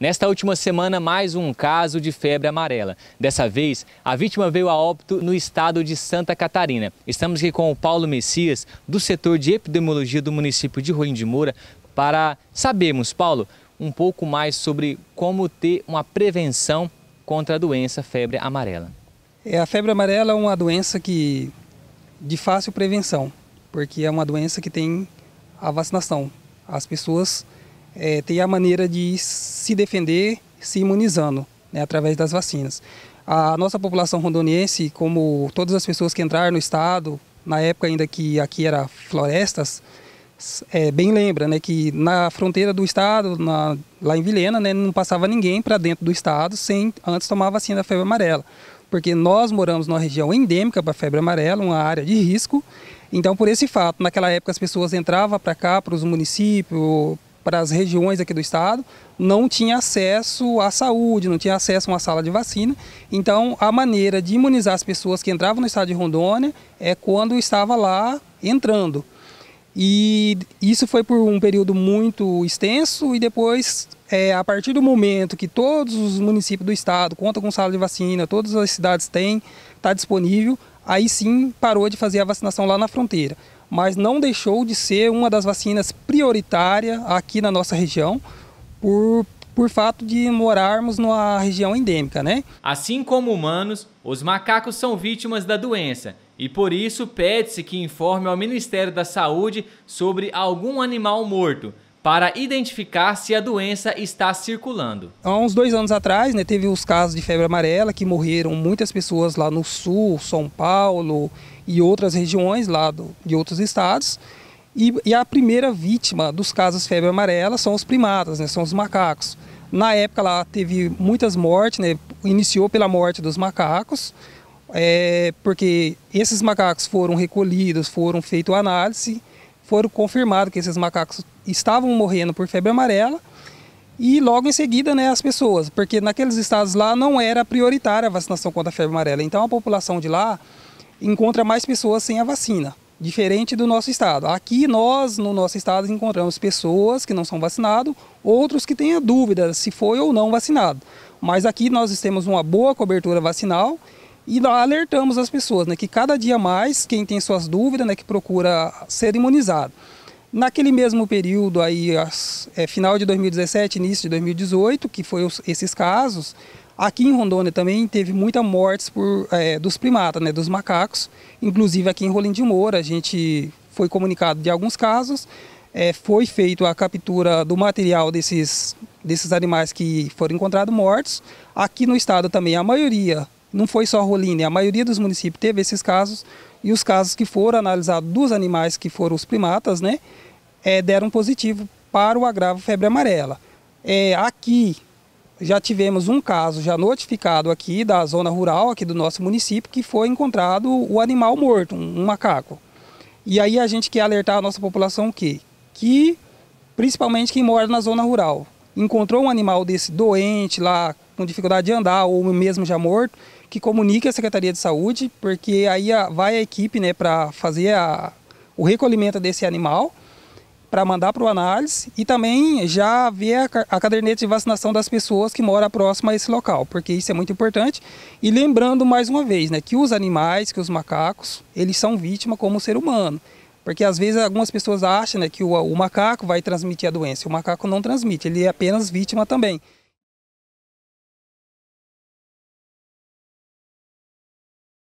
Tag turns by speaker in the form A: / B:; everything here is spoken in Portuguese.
A: Nesta última semana, mais um caso de febre amarela. Dessa vez, a vítima veio a óbito no estado de Santa Catarina. Estamos aqui com o Paulo Messias, do setor de epidemiologia do município de Ruim de Moura, para sabermos, Paulo, um pouco mais sobre como ter uma prevenção contra a doença febre amarela.
B: É, a febre amarela é uma doença que de fácil prevenção, porque é uma doença que tem a vacinação. As pessoas é, ter a maneira de se defender se imunizando né, através das vacinas. A nossa população rondoniense, como todas as pessoas que entraram no estado, na época ainda que aqui era florestas, é, bem lembra né, que na fronteira do estado, na, lá em Vilhena, né, não passava ninguém para dentro do estado sem antes tomar a vacina da febre amarela. Porque nós moramos numa região endêmica para a febre amarela, uma área de risco. Então, por esse fato, naquela época as pessoas entravam para cá, para os municípios, para as regiões aqui do estado, não tinha acesso à saúde, não tinha acesso a uma sala de vacina. Então, a maneira de imunizar as pessoas que entravam no estado de Rondônia é quando estava lá entrando. E isso foi por um período muito extenso e depois, é, a partir do momento que todos os municípios do estado contam com sala de vacina, todas as cidades têm, está disponível, aí sim parou de fazer a vacinação lá na fronteira mas não deixou de ser uma das vacinas prioritárias aqui na nossa região, por, por fato de morarmos numa região endêmica, né? Assim como humanos, os macacos
A: são vítimas da doença e por isso pede-se que informe ao Ministério da Saúde sobre algum animal morto para identificar se a doença está circulando.
B: Há uns dois anos atrás, né, teve os casos de febre amarela que morreram muitas pessoas lá no sul, São Paulo e outras regiões lá do, de outros estados. E, e, a primeira vítima dos casos de febre amarela são os primatas, né, são os macacos. Na época lá teve muitas mortes, né, iniciou pela morte dos macacos, é, porque esses macacos foram recolhidos, foram feito análise foram confirmados que esses macacos estavam morrendo por febre amarela e logo em seguida né, as pessoas, porque naqueles estados lá não era prioritária a vacinação contra a febre amarela. Então a população de lá encontra mais pessoas sem a vacina, diferente do nosso estado. Aqui nós, no nosso estado, encontramos pessoas que não são vacinadas, outros que têm a dúvida se foi ou não vacinado. Mas aqui nós temos uma boa cobertura vacinal e lá alertamos as pessoas, né, que cada dia mais quem tem suas dúvidas, né, que procura ser imunizado. Naquele mesmo período aí, as, é, final de 2017, início de 2018, que foi os, esses casos, aqui em Rondônia também teve muita mortes por, é, dos primatas, né, dos macacos, inclusive aqui em Rolim de Moura, a gente foi comunicado de alguns casos, é, foi feita a captura do material desses, desses animais que foram encontrados mortos. Aqui no estado também a maioria não foi só Rolíndia, é a maioria dos municípios teve esses casos e os casos que foram analisados dos animais que foram os primatas, né, é, deram positivo para o agravo febre amarela. É, aqui já tivemos um caso já notificado aqui da zona rural aqui do nosso município que foi encontrado o animal morto, um, um macaco. E aí a gente quer alertar a nossa população que que principalmente quem mora na zona rural encontrou um animal desse doente lá com dificuldade de andar ou mesmo já morto que comunique a Secretaria de Saúde, porque aí vai a equipe né, para fazer a, o recolhimento desse animal, para mandar para o análise e também já ver a, a caderneta de vacinação das pessoas que moram próximo a esse local, porque isso é muito importante. E lembrando mais uma vez né, que os animais, que os macacos, eles são vítima como o ser humano. Porque às vezes algumas pessoas acham né, que o, o macaco vai transmitir a doença. O macaco não transmite, ele é apenas vítima também.